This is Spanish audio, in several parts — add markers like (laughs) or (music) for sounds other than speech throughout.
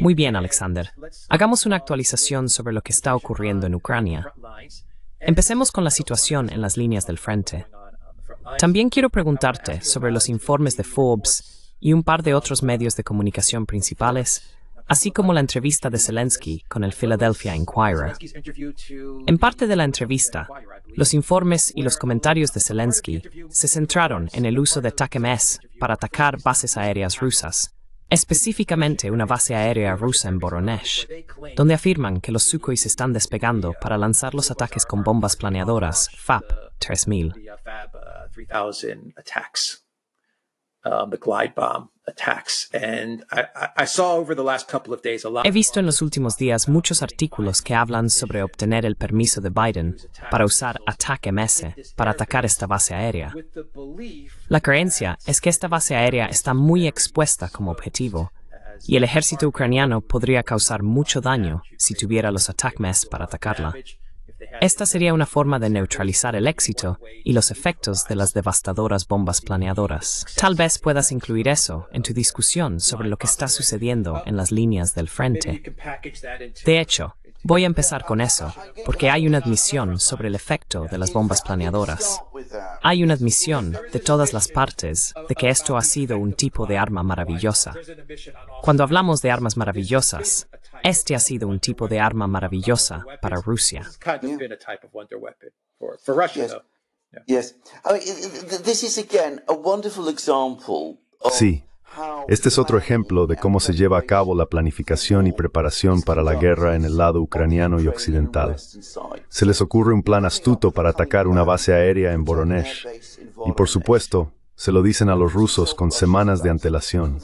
Muy bien, Alexander. Hagamos una actualización sobre lo que está ocurriendo en uh, Ucrania. Empecemos con la situación en las líneas del frente. También quiero preguntarte sobre los informes de Forbes y un par de otros medios de comunicación principales así como la entrevista de Zelensky con el Philadelphia Inquirer. En parte de la entrevista, los informes y los comentarios de Zelensky se centraron en el uso de TACMS para atacar bases aéreas rusas, específicamente una base aérea rusa en Boronezh, donde afirman que los Sukhoi se están despegando para lanzar los ataques con bombas planeadoras FAP 3000. He visto en los últimos días muchos artículos que hablan sobre obtener el permiso de Biden para usar ataque MS para atacar esta base aérea. La creencia es que esta base aérea está muy expuesta como objetivo y el ejército ucraniano podría causar mucho daño si tuviera los Attack MS para atacarla. Esta sería una forma de neutralizar el éxito y los efectos de las devastadoras bombas planeadoras. Tal vez puedas incluir eso en tu discusión sobre lo que está sucediendo en las líneas del frente. De hecho, voy a empezar con eso, porque hay una admisión sobre el efecto de las bombas planeadoras. Hay una admisión de todas las partes de que esto ha sido un tipo de arma maravillosa. Cuando hablamos de armas maravillosas, este ha sido un tipo de arma maravillosa para Rusia. Sí. Este es otro ejemplo de cómo se lleva a cabo la planificación y preparación para la guerra en el lado ucraniano y occidental. Se les ocurre un plan astuto para atacar una base aérea en Voronezh. Y por supuesto, se lo dicen a los rusos con semanas de antelación.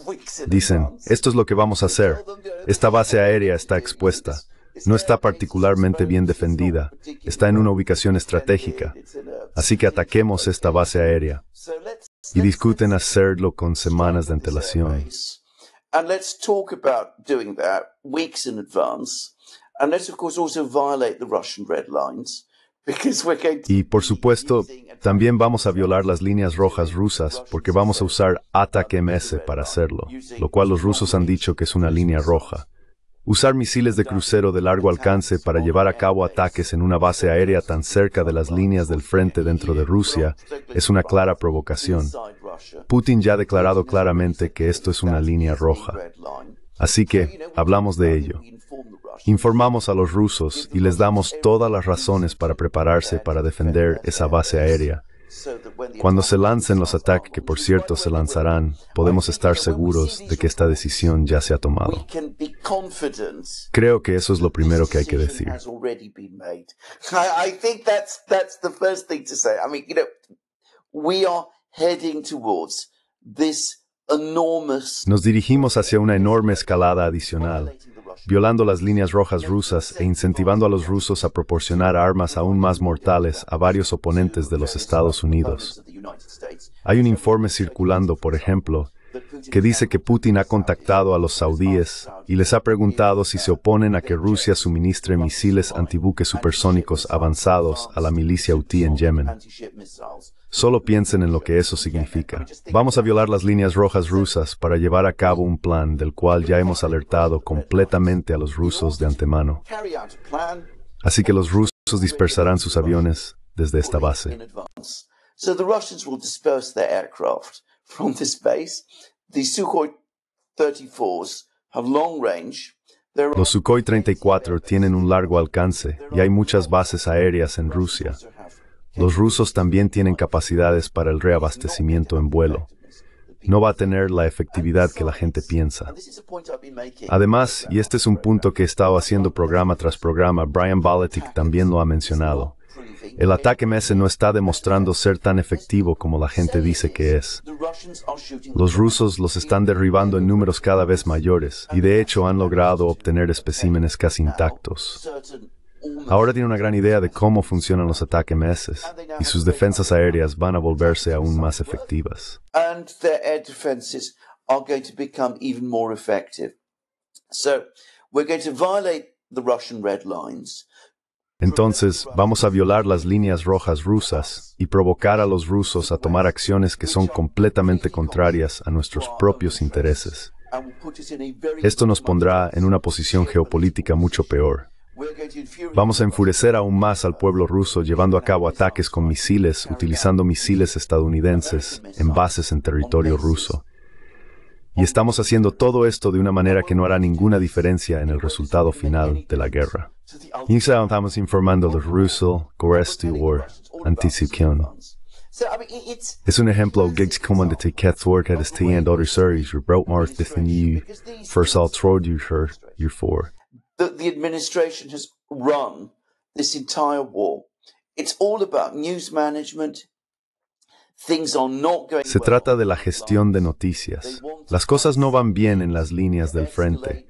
Dicen, esto es lo que vamos a hacer. Esta base aérea está expuesta. No está particularmente bien defendida. Está en una ubicación estratégica. Así que ataquemos esta base aérea. Y discuten hacerlo con semanas de antelación. And let's of course, also violate the (laughs) Y por supuesto, también vamos a violar las líneas rojas rusas porque vamos a usar ATAC MS para hacerlo, lo cual los rusos han dicho que es una línea roja. Usar misiles de crucero de largo alcance para llevar a cabo ataques en una base aérea tan cerca de las líneas del frente dentro de Rusia es una clara provocación. Putin ya ha declarado claramente que esto es una línea roja. Así que, hablamos de ello. Informamos a los rusos y les damos todas las razones para prepararse para defender esa base aérea. Cuando se lancen los ataques, que por cierto se lanzarán, podemos estar seguros de que esta decisión ya se ha tomado. Creo que eso es lo primero que hay que decir. Nos dirigimos hacia una enorme escalada adicional violando las líneas rojas rusas e incentivando a los rusos a proporcionar armas aún más mortales a varios oponentes de los Estados Unidos. Hay un informe circulando, por ejemplo, que dice que Putin ha contactado a los saudíes y les ha preguntado si se oponen a que Rusia suministre misiles antibuques supersónicos avanzados a la milicia Houthi en Yemen. Solo piensen en lo que eso significa. Vamos a violar las líneas rojas rusas para llevar a cabo un plan del cual ya hemos alertado completamente a los rusos de antemano. Así que los rusos dispersarán sus aviones desde esta base. Los Sukhoi 34 tienen un largo alcance y hay muchas bases aéreas en Rusia. Los rusos también tienen capacidades para el reabastecimiento en vuelo. No va a tener la efectividad que la gente piensa. Además, y este es un punto que he estado haciendo programa tras programa, Brian Balatic también lo ha mencionado. El ataque MS no está demostrando ser tan efectivo como la gente dice que es. Los rusos los están derribando en números cada vez mayores y de hecho han logrado obtener especímenes casi intactos. Ahora tiene una gran idea de cómo funcionan los ataques meses y sus defensas aéreas van a volverse aún más efectivas. Entonces vamos a violar las líneas rojas rusas y provocar a los rusos a tomar acciones que son completamente contrarias a nuestros propios intereses. Esto nos pondrá en una posición geopolítica mucho peor. Vamos a enfurecer aún más al pueblo ruso llevando a cabo ataques con misiles, utilizando misiles estadounidenses en bases en territorio ruso. Y estamos haciendo todo esto de una manera que no hará ninguna diferencia en el resultado final de la guerra. Y estamos informando de Russo, Goresti War, Anticipion. Es un ejemplo de gigskommande till Work at his and other series, your Broutmarth, Dithin U, First All Trod, your 4. Se trata de la gestión de noticias. Las cosas no van bien en las líneas del frente.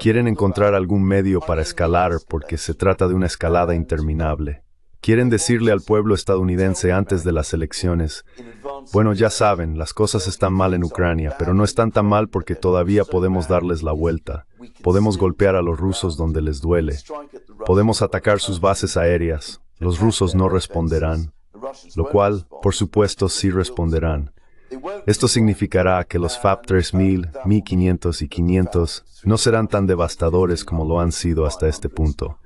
Quieren encontrar algún medio para escalar porque se trata de una escalada interminable. Quieren decirle al pueblo estadounidense antes de las elecciones, bueno, ya saben, las cosas están mal en Ucrania, pero no están tan mal porque todavía podemos darles la vuelta. Podemos golpear a los rusos donde les duele. Podemos atacar sus bases aéreas. Los rusos no responderán. Lo cual, por supuesto, sí responderán. Esto significará que los FAP 3000, 1500 y 500 no serán tan devastadores como lo han sido hasta este punto.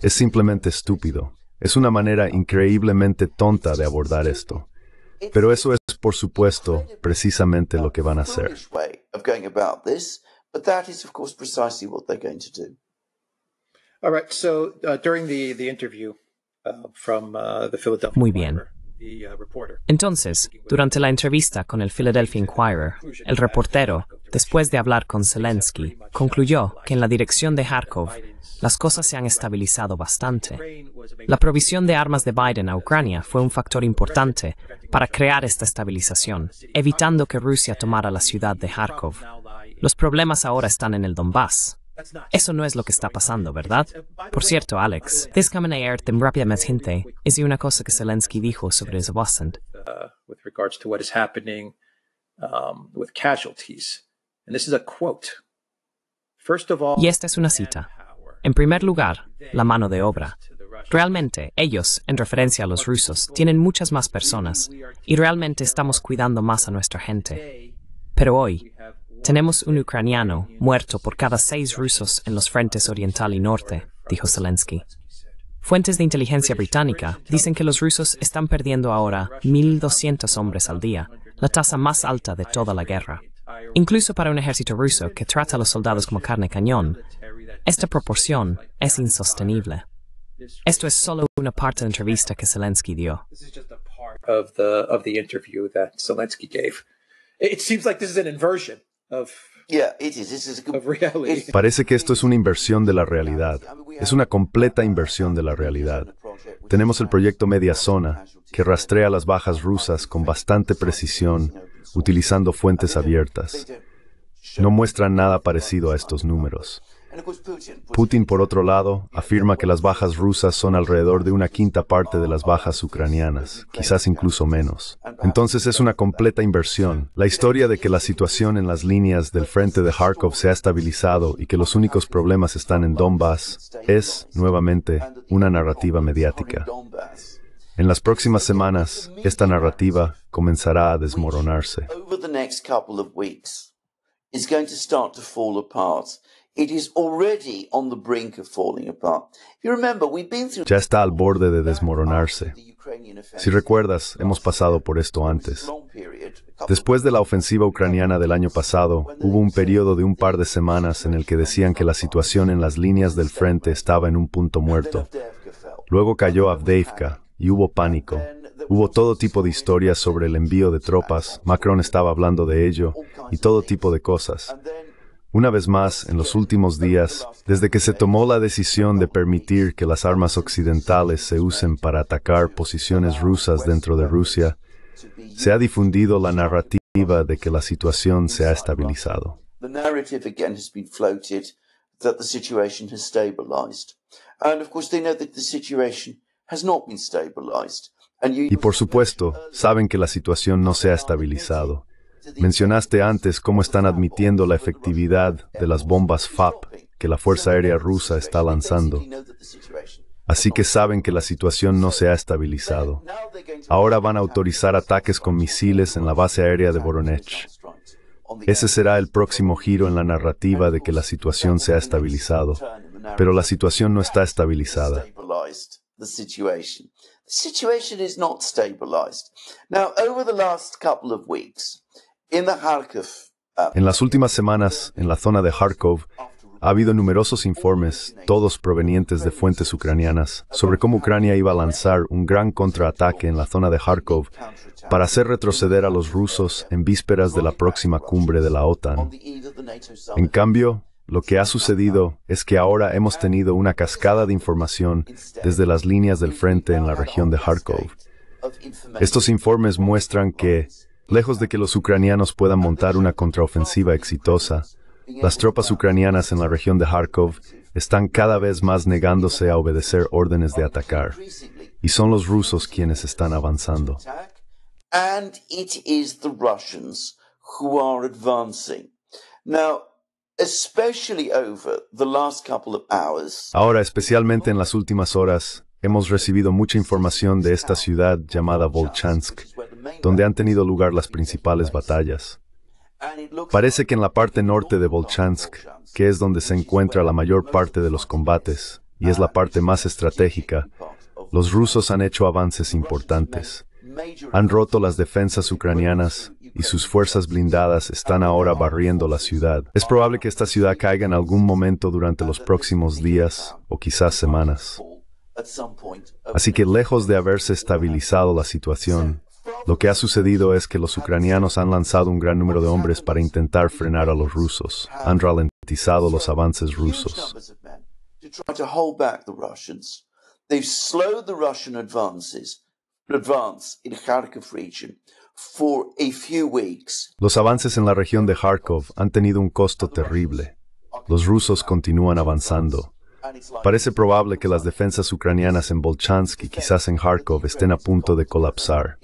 Es simplemente estúpido. Es una manera increíblemente tonta de abordar esto. Pero eso es, por supuesto, precisamente lo que van a hacer. Muy bien. Uh, Entonces, durante la entrevista con el Philadelphia Inquirer, el reportero, después de hablar con Zelensky, concluyó que en la dirección de Kharkov las cosas se han estabilizado bastante. La provisión de armas de Biden a Ucrania fue un factor importante para crear esta estabilización, evitando que Rusia tomara la ciudad de Kharkov. Los problemas ahora están en el Donbass. Eso no es lo que está pasando, ¿verdad? Por cierto, Alex, este es de una cosa que Zelensky dijo sobre with y esta es una cita. En primer lugar, la mano de obra. Realmente, ellos, en referencia a los rusos, tienen muchas más personas y realmente estamos cuidando más a nuestra gente. Pero hoy, tenemos un ucraniano muerto por cada seis rusos en los frentes oriental y norte, dijo Zelensky. Fuentes de inteligencia británica dicen que los rusos están perdiendo ahora 1.200 hombres al día, la tasa más alta de toda la guerra. Incluso para un ejército ruso que trata a los soldados como carne cañón, esta proporción es insostenible. Esto es solo una parte de la entrevista que Zelensky dio. Parece que esto es una inversión de la realidad. Es una completa inversión de la realidad. Tenemos el proyecto Media Zona, que rastrea las bajas rusas con bastante precisión, utilizando fuentes abiertas. No muestra nada parecido a estos números. Putin, por otro lado, afirma que las bajas rusas son alrededor de una quinta parte de las bajas ucranianas, quizás incluso menos. Entonces es una completa inversión. La historia de que la situación en las líneas del frente de Kharkov se ha estabilizado y que los únicos problemas están en Donbass es, nuevamente, una narrativa mediática. En las próximas semanas, esta narrativa comenzará a desmoronarse. Ya está al borde de desmoronarse. Si recuerdas, hemos pasado por esto antes. Después de la ofensiva ucraniana del año pasado, hubo un periodo de un par de semanas en el que decían que la situación en las líneas del frente estaba en un punto muerto. Luego cayó Avdeivka y hubo pánico. Hubo todo tipo de historias sobre el envío de tropas, Macron estaba hablando de ello, y todo tipo de cosas. Una vez más, en los últimos días, desde que se tomó la decisión de permitir que las armas occidentales se usen para atacar posiciones rusas dentro de Rusia, se ha difundido la narrativa de que la situación se ha estabilizado. Y por supuesto, saben que la situación no se ha estabilizado Mencionaste antes cómo están admitiendo la efectividad de las bombas FAP que la Fuerza Aérea Rusa está lanzando. Así que saben que la situación no se ha estabilizado. Ahora van a autorizar ataques con misiles en la base aérea de Voronezh. Ese será el próximo giro en la narrativa de que la situación se ha estabilizado. Pero la situación no está estabilizada. is not stabilized. Now, over the last couple of weeks, Uh, en las últimas semanas, en la zona de Kharkov, ha habido numerosos informes, todos provenientes de fuentes ucranianas, sobre cómo Ucrania iba a lanzar un gran contraataque en la zona de Kharkov para hacer retroceder a los rusos en vísperas de la próxima cumbre de la OTAN. En cambio, lo que ha sucedido es que ahora hemos tenido una cascada de información desde las líneas del frente en la región de Kharkov. Estos informes muestran que Lejos de que los ucranianos puedan montar una contraofensiva exitosa, las tropas ucranianas en la región de Kharkov están cada vez más negándose a obedecer órdenes de atacar, y son los rusos quienes están avanzando. Ahora, especialmente en las últimas horas, Hemos recibido mucha información de esta ciudad llamada Volchansk, donde han tenido lugar las principales batallas. Parece que en la parte norte de Volchansk, que es donde se encuentra la mayor parte de los combates, y es la parte más estratégica, los rusos han hecho avances importantes. Han roto las defensas ucranianas y sus fuerzas blindadas están ahora barriendo la ciudad. Es probable que esta ciudad caiga en algún momento durante los próximos días o quizás semanas. Así que lejos de haberse estabilizado la situación, lo que ha sucedido es que los ucranianos han lanzado un gran número de hombres para intentar frenar a los rusos, han ralentizado los avances rusos. Los avances en la región de Kharkov han tenido un costo terrible. Los rusos continúan avanzando. Parece probable que las defensas ucranianas en Volchansk y quizás en Kharkov estén a punto de colapsar.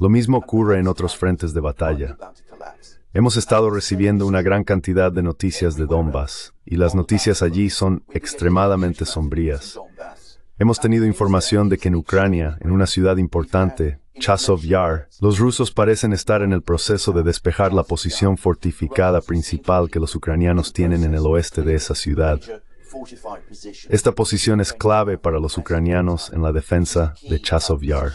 Lo mismo ocurre en otros frentes de batalla. Hemos estado recibiendo una gran cantidad de noticias de Donbass, y las noticias allí son extremadamente sombrías. Hemos tenido información de que en Ucrania, en una ciudad importante, Chasov Yar, los rusos parecen estar en el proceso de despejar la posición fortificada principal que los ucranianos tienen en el oeste de esa ciudad. Esta posición es clave para los ucranianos en la defensa de Chasov Yar.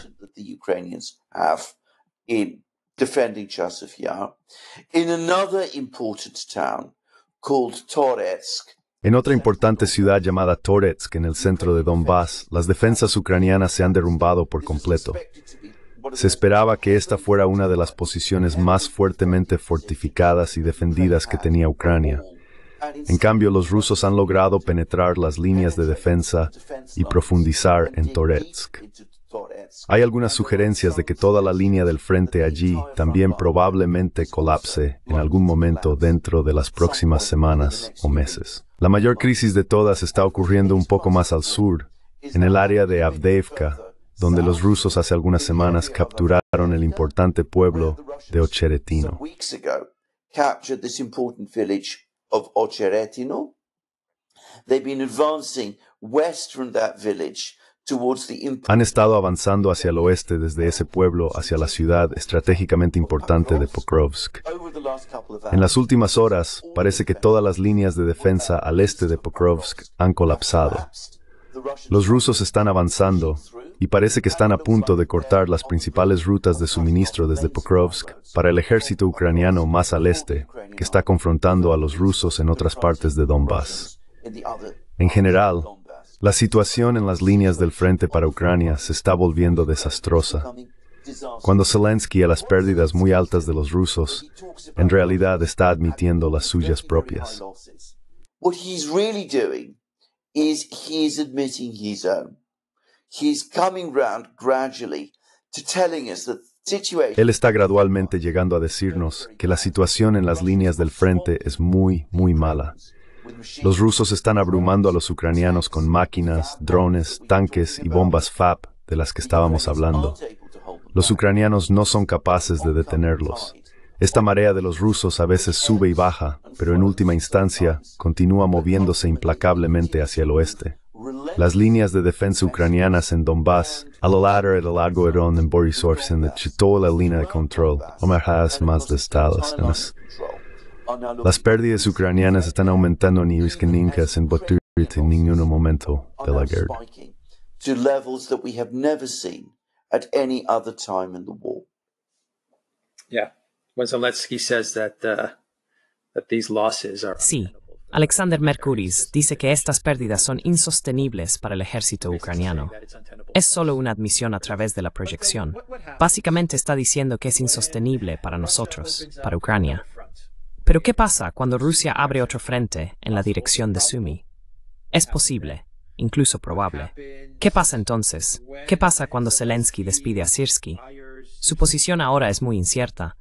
En otra importante ciudad llamada Toretsk, en el centro de Donbass, las defensas ucranianas se han derrumbado por completo. Se esperaba que esta fuera una de las posiciones más fuertemente fortificadas y defendidas que tenía Ucrania. En cambio, los rusos han logrado penetrar las líneas de defensa y profundizar en Toretsk. Hay algunas sugerencias de que toda la línea del frente allí también probablemente colapse en algún momento dentro de las próximas semanas o meses. La mayor crisis de todas está ocurriendo un poco más al sur, en el área de Avdevka, donde los rusos hace algunas semanas capturaron el importante pueblo de Ocheretino. Han estado avanzando hacia el oeste desde ese pueblo hacia la ciudad estratégicamente importante de Pokrovsk. En las últimas horas, parece que todas las líneas de defensa al este de Pokrovsk han colapsado. Los rusos están avanzando y parece que están a punto de cortar las principales rutas de suministro desde Pokrovsk para el ejército ucraniano más al este, que está confrontando a los rusos en otras partes de Donbass. En general, la situación en las líneas del frente para Ucrania se está volviendo desastrosa. Cuando Zelensky a las pérdidas muy altas de los rusos, en realidad está admitiendo las suyas propias. What really doing is admitting his own él está gradualmente llegando a decirnos que la situación en las líneas del frente es muy, muy mala. Los rusos están abrumando a los ucranianos con máquinas, drones, tanques y bombas FAP de las que estábamos hablando. Los ucranianos no son capaces de detenerlos. Esta marea de los rusos a veces sube y baja, pero en última instancia continúa moviéndose implacablemente hacia el oeste. Las líneas de defensa ucranianas en Donbass, a lo largo de Largo Herón en Borisovsk, necesitó la línea de control, omejadas más de estados. Las pérdidas ucranianas están aumentando en Iriskeninkas en Boturit en ningún momento de la guerra. To levels that we have never seen at any other time in the war. Yeah, when Zelensky says that uh, that these losses are. Alexander Merkuris dice que estas pérdidas son insostenibles para el ejército ucraniano. Es solo una admisión a través de la proyección. Básicamente está diciendo que es insostenible para nosotros, para Ucrania. Pero ¿qué pasa cuando Rusia abre otro frente en la dirección de Sumi? Es posible, incluso probable. ¿Qué pasa entonces? ¿Qué pasa cuando Zelensky despide a Sirsky? Su posición ahora es muy incierta,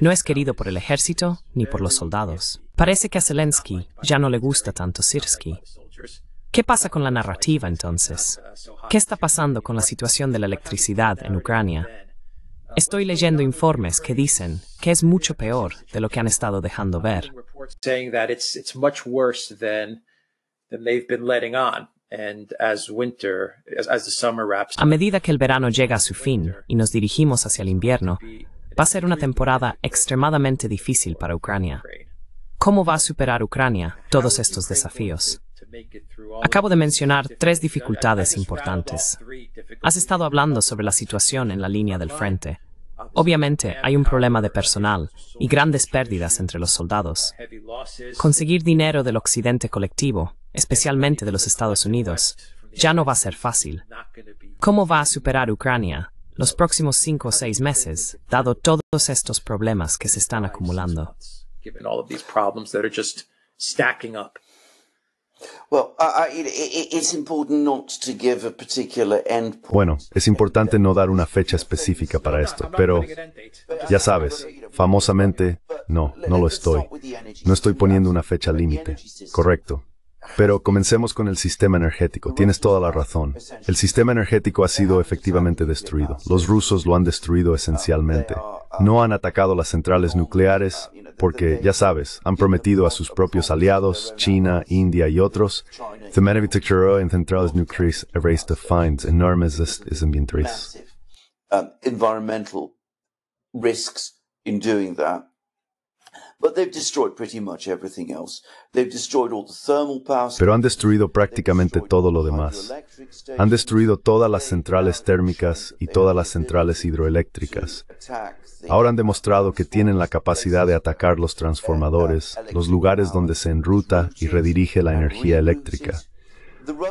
no es querido por el ejército ni por los soldados. Parece que a Zelensky ya no le gusta tanto Sirsky. ¿Qué pasa con la narrativa entonces? ¿Qué está pasando con la situación de la electricidad en Ucrania? Estoy leyendo informes que dicen que es mucho peor de lo que han estado dejando ver. A medida que el verano llega a su fin y nos dirigimos hacia el invierno, va a ser una temporada extremadamente difícil para Ucrania. ¿Cómo va a superar Ucrania todos estos desafíos? Acabo de mencionar tres dificultades importantes. Has estado hablando sobre la situación en la línea del frente. Obviamente hay un problema de personal y grandes pérdidas entre los soldados. Conseguir dinero del Occidente colectivo, especialmente de los Estados Unidos, ya no va a ser fácil. ¿Cómo va a superar Ucrania los próximos cinco o seis meses, dado todos estos problemas que se están acumulando. Bueno, es importante no dar una fecha específica para esto, pero ya sabes, famosamente, no, no lo estoy. No estoy poniendo una fecha límite, correcto. Pero comencemos con el sistema energético. Tienes toda la razón. El sistema energético ha sido efectivamente destruido. Los rusos lo han destruido esencialmente. No han atacado las centrales nucleares porque, ya sabes, han prometido a sus propios aliados, China, India y otros, en centrales nucleares erased the fines, enormes um, risks in pero han destruido prácticamente todo lo demás. Han destruido todas las centrales térmicas y todas las centrales hidroeléctricas. Ahora han demostrado que tienen la capacidad de atacar los transformadores, los lugares donde se enruta y redirige la energía eléctrica.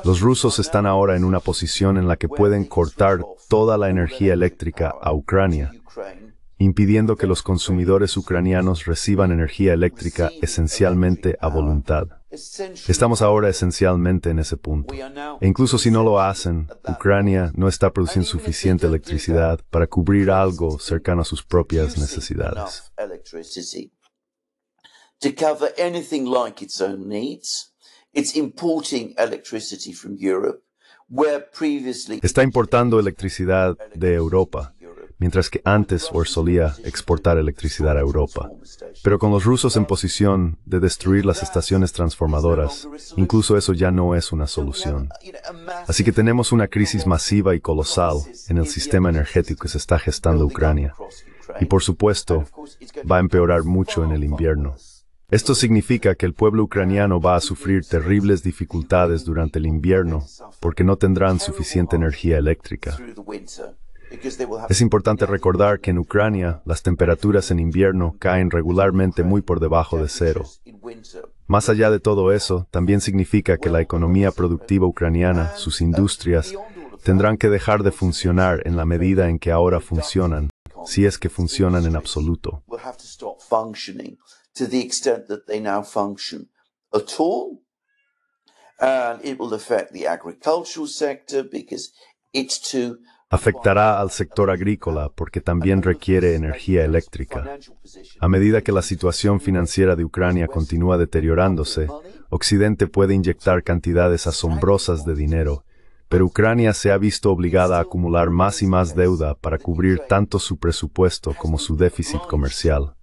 Los rusos están ahora en una posición en la que pueden cortar toda la energía eléctrica a Ucrania impidiendo que los consumidores ucranianos reciban energía eléctrica esencialmente a voluntad. Estamos ahora esencialmente en ese punto. E incluso si no lo hacen, Ucrania no está produciendo suficiente electricidad para cubrir algo cercano a sus propias necesidades. Está importando electricidad de Europa mientras que antes Or solía exportar electricidad a Europa. Pero con los rusos en posición de destruir las estaciones transformadoras, incluso eso ya no es una solución. Así que tenemos una crisis masiva y colosal en el sistema energético que se está gestando Ucrania. Y por supuesto, va a empeorar mucho en el invierno. Esto significa que el pueblo ucraniano va a sufrir terribles dificultades durante el invierno porque no tendrán suficiente energía eléctrica. Es importante recordar que en Ucrania las temperaturas en invierno caen regularmente muy por debajo de cero. Más allá de todo eso, también significa que la economía productiva ucraniana, sus industrias, tendrán que dejar de funcionar en la medida en que ahora funcionan, si es que funcionan en absoluto. sector it's too Afectará al sector agrícola porque también requiere energía eléctrica. A medida que la situación financiera de Ucrania continúa deteriorándose, Occidente puede inyectar cantidades asombrosas de dinero, pero Ucrania se ha visto obligada a acumular más y más deuda para cubrir tanto su presupuesto como su déficit comercial.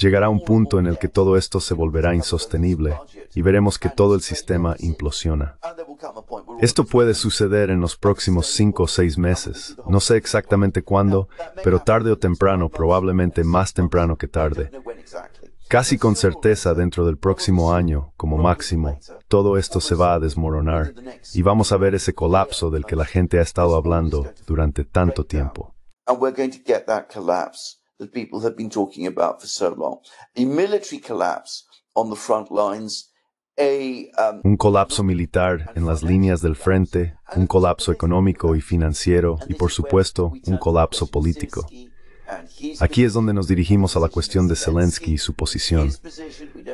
Llegará un punto en el que todo esto se volverá insostenible y veremos que todo el sistema implosiona. Esto puede suceder en los próximos cinco o seis meses. No sé exactamente cuándo, pero tarde o temprano, probablemente más temprano que tarde. Casi con certeza dentro del próximo año, como máximo, todo esto se va a desmoronar y vamos a ver ese colapso del que la gente ha estado hablando durante tanto tiempo un colapso militar en las líneas del frente, un colapso económico y financiero y por supuesto un colapso político. Aquí es donde nos dirigimos a la cuestión de Zelensky y su posición.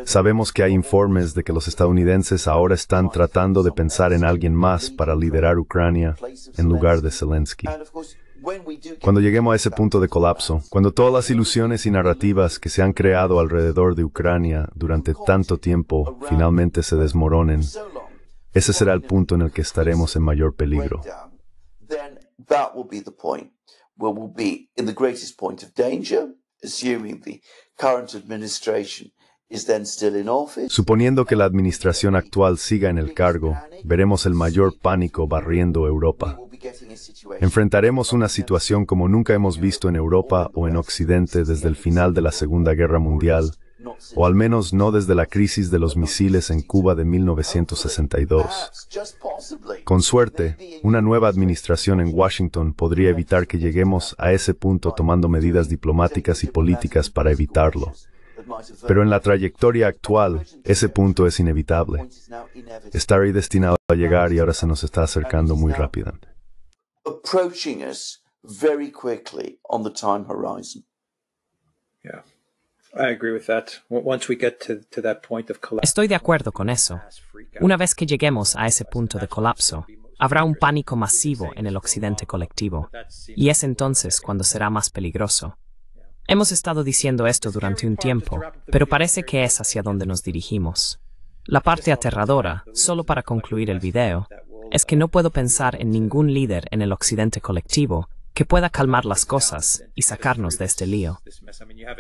Sabemos que hay informes de que los estadounidenses ahora están tratando de pensar en alguien más para liderar Ucrania en lugar de Zelensky. Cuando lleguemos a ese punto de colapso, cuando todas las ilusiones y narrativas que se han creado alrededor de Ucrania durante tanto tiempo finalmente se desmoronen, ese será el punto en el que estaremos en mayor peligro. Suponiendo que la administración actual siga en el cargo, veremos el mayor pánico barriendo Europa. Enfrentaremos una situación como nunca hemos visto en Europa o en Occidente desde el final de la Segunda Guerra Mundial, o al menos no desde la crisis de los misiles en Cuba de 1962. Con suerte, una nueva administración en Washington podría evitar que lleguemos a ese punto tomando medidas diplomáticas y políticas para evitarlo. Pero en la trayectoria actual, ese punto es inevitable. ahí destinado a llegar y ahora se nos está acercando muy rápidamente. Estoy de acuerdo con eso. Una vez que lleguemos a ese punto de colapso, habrá un pánico masivo en el occidente colectivo, y es entonces cuando será más peligroso. Hemos estado diciendo esto durante un tiempo, pero parece que es hacia donde nos dirigimos. La parte aterradora, solo para concluir el video, es que no puedo pensar en ningún líder en el occidente colectivo que pueda calmar las cosas y sacarnos de este lío.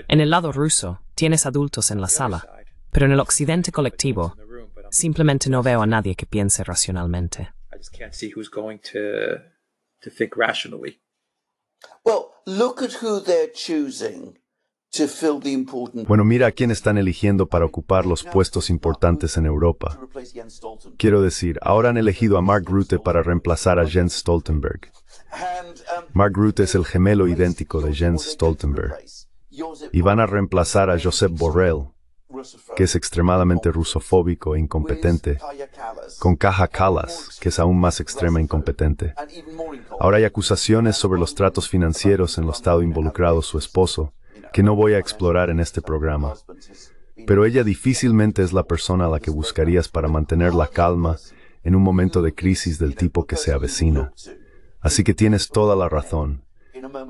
En el lado ruso, tienes adultos en la sala, pero en el occidente colectivo, simplemente no veo a nadie que piense racionalmente. Bueno, mira a quién están eligiendo para ocupar los puestos importantes en Europa. Quiero decir, ahora han elegido a Mark Rutte para reemplazar a Jens Stoltenberg. Um, Mark Rutte es el gemelo idéntico de Jens Stoltenberg. Y van a reemplazar a Josep Borrell, que es extremadamente rusofóbico e incompetente, con Caja Calas, que es aún más extrema e incompetente. Ahora hay acusaciones sobre los tratos financieros en los estado involucrado su esposo, que no voy a explorar en este programa. Pero ella difícilmente es la persona a la que buscarías para mantener la calma en un momento de crisis del tipo que se avecina. Así que tienes toda la razón.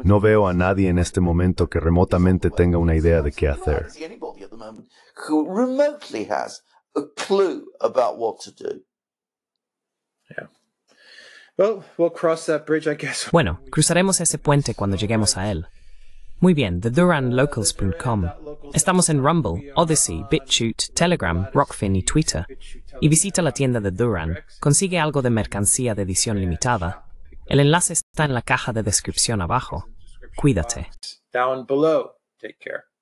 No veo a nadie en este momento que remotamente tenga una idea de qué hacer. Bueno, cruzaremos ese puente cuando lleguemos a él. Muy bien, theduranlocals.com. Estamos en Rumble, Odyssey, BitChute, Telegram, Rockfin y Twitter. Y visita la tienda de Duran. Consigue algo de mercancía de edición limitada. El enlace está en la caja de descripción abajo. Cuídate. Down below. Take care.